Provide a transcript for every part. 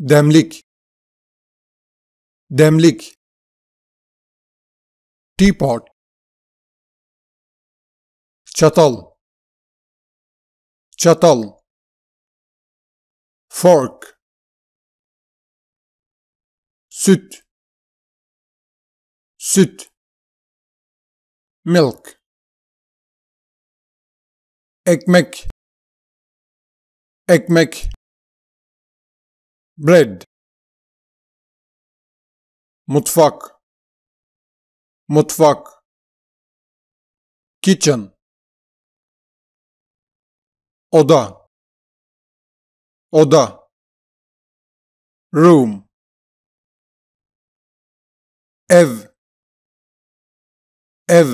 demlik demlik teapot çatal çatal fork süt süt milk ekmek ekmek bread mutfak mutfak kitchen oda oda room ev ev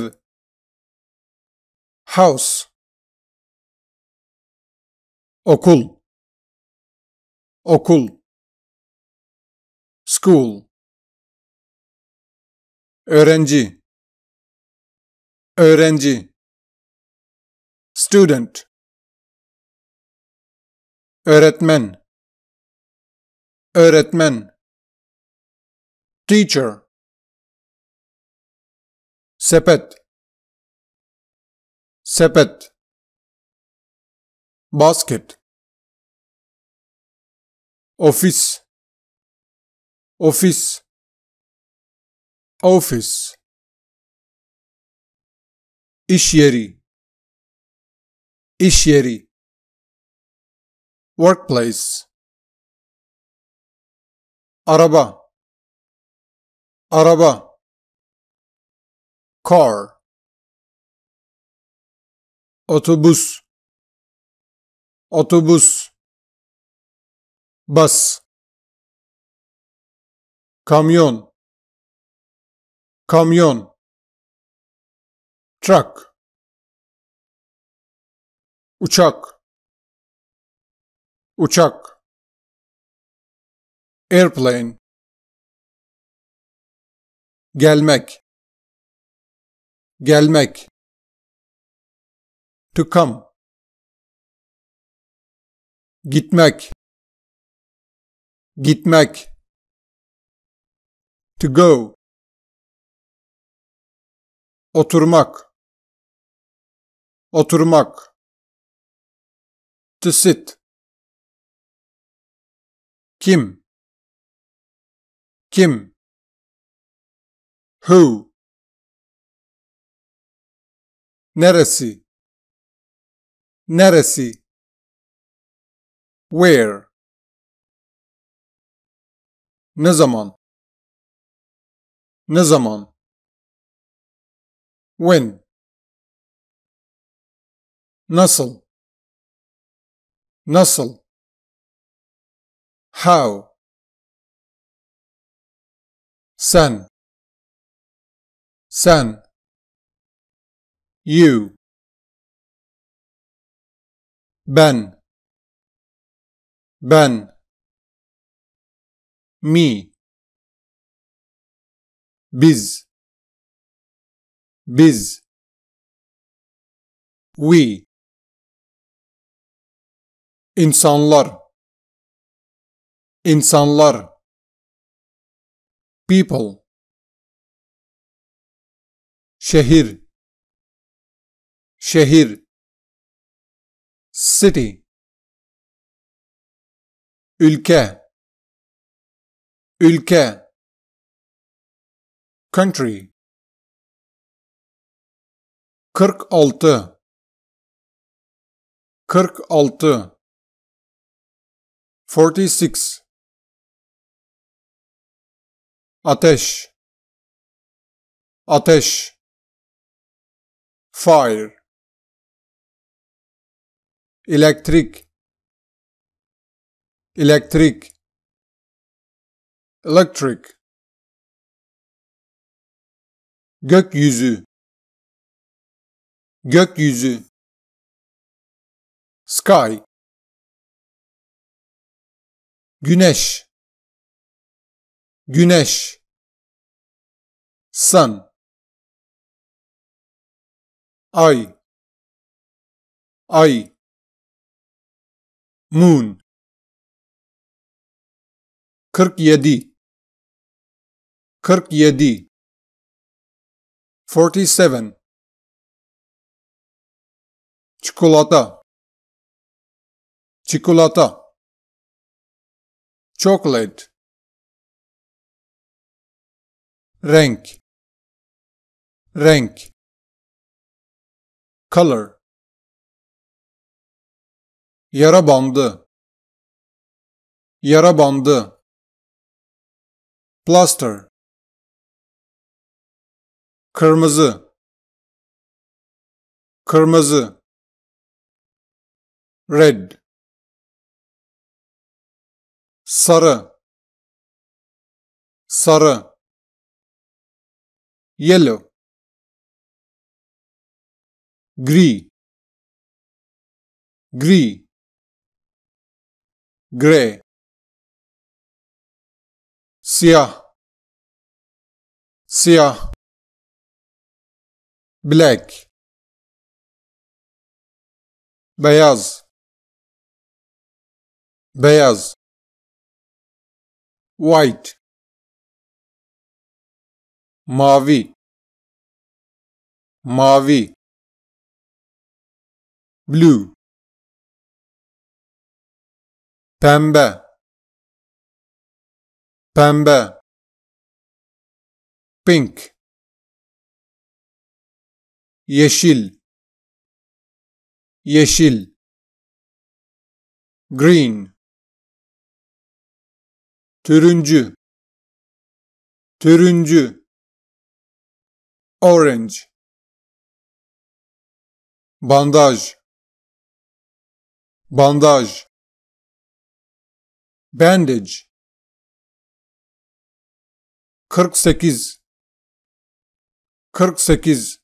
house okul okul School Öğrenci Öğrenci Student Öğretmen Öğretmen Teacher Sepet Sepet Basket Office ofis ofis iş yeri iş yeri workplace araba araba car otobüs otobüs bus kamyon kamyon truck uçak uçak airplane gelmek gelmek to come gitmek gitmek to go oturmak oturmak to sit kim kim who neresi neresi where ne zaman نزمان وين نصل نصل هاو سن سن يو بن بن مي biz biz we insanlar insanlar people şehir şehir city ülke ülke country 46 46 46 ateş ateş fire elektrik elektrik electric gökyüzü gökyüzü sky güneş güneş sun ay ay moon 47 47 47 Çikolata Çikolata Chocolate Renk Renk Color Yara bandı Yara bandı Plaster kırmızı kırmızı red sarı sarı yellow gri gri grey siyah siyah black beyaz beyaz white mavi mavi blue pembe pembe pink yeşil yeşil green turuncu turuncu orange bandaj bandaj bandage 48 48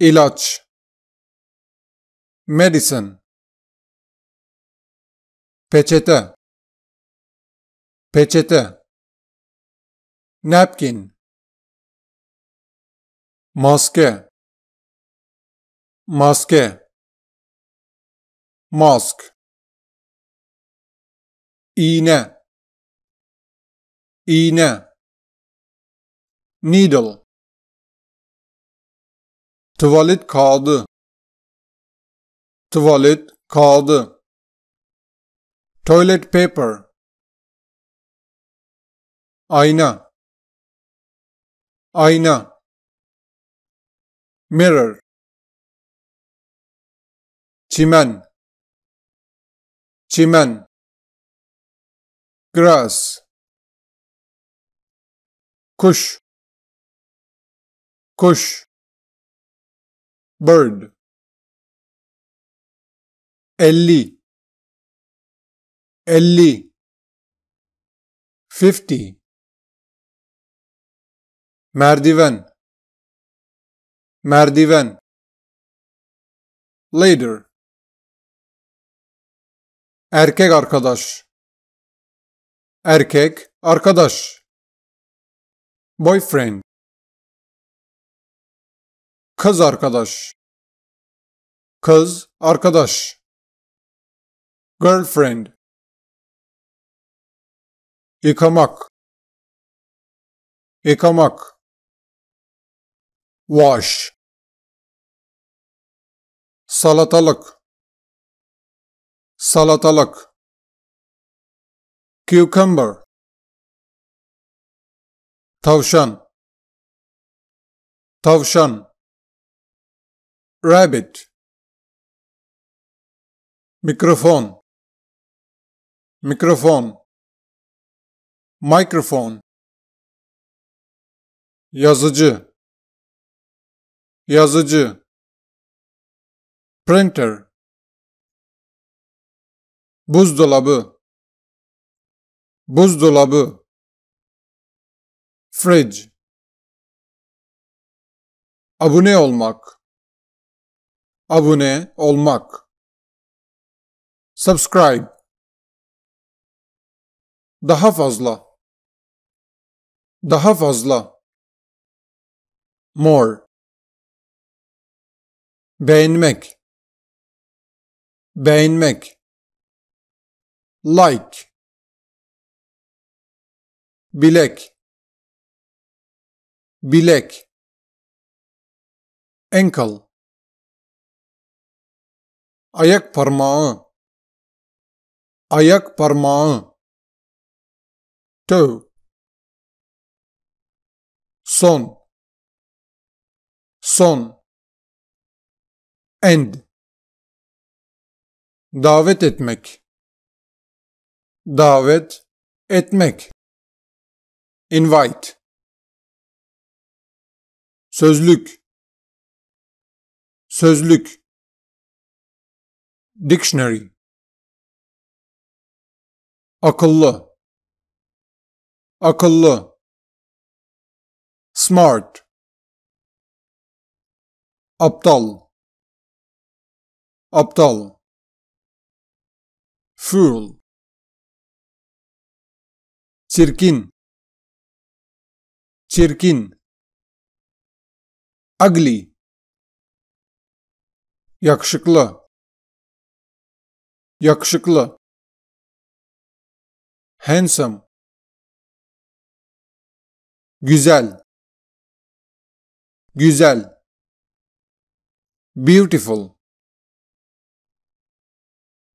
İlaç, medicine peçete peçete napkin maske maske mask iğne iğne needle Tuvalet kağıdı. Tuvalet kağıdı. Toilet paper. Ayna. Ayna. Mirror. Çimen. Çimen. Grass. Kuş. Kuş bird 50 50 50 merdiven merdiven later erkek arkadaş erkek arkadaş boyfriend Kız arkadaş. Kız arkadaş. Girlfriend. Yıkamak. Yıkamak. Wash. Salatalık. Salatalık. Cucumber. Tavşan. Tavşan rabbit mikrofon mikrofon Mikrofon. yazıcı yazıcı printer buzdolabı buzdolabı fridge abone olmak abone olmak subscribe daha fazla daha fazla more beğenmek beğenmek like bilek bilek ankle ayak parmağı ayak parmağı toe son son end davet etmek davet etmek invite sözlük sözlük Dictionary Akıllı Akıllı Smart Aptal Aptal Fool Çirkin Çirkin Ugly Yakışıklı Yakışıklı. Handsome. Güzel. Güzel. Beautiful.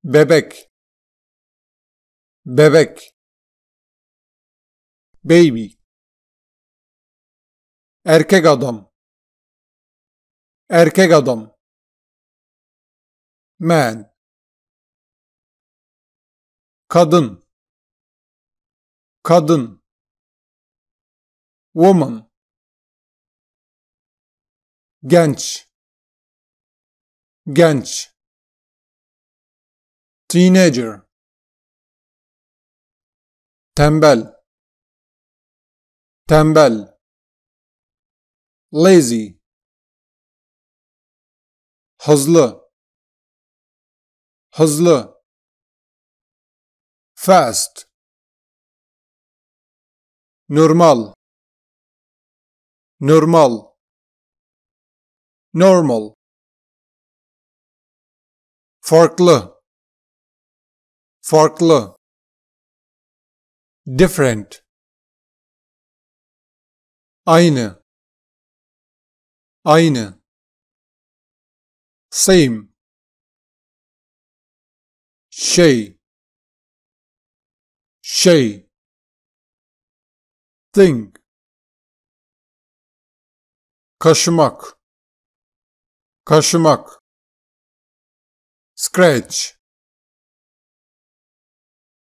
Bebek. Bebek. Baby. Erkek adam. Erkek adam. Man kadın kadın woman genç genç teenager tembel tembel lazy hızlı hızlı fast normal normal normal farklı farklı different aynı aynı same şey şey thing kaşımak kaşımak scratch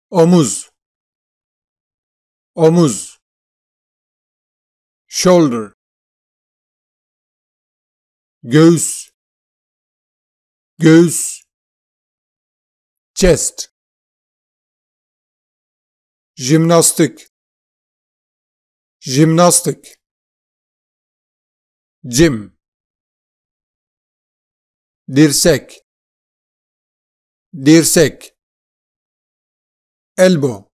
omuz omuz shoulder göğüs göğüs chest jimnastik jimnastik cim dirsek dirsek elbow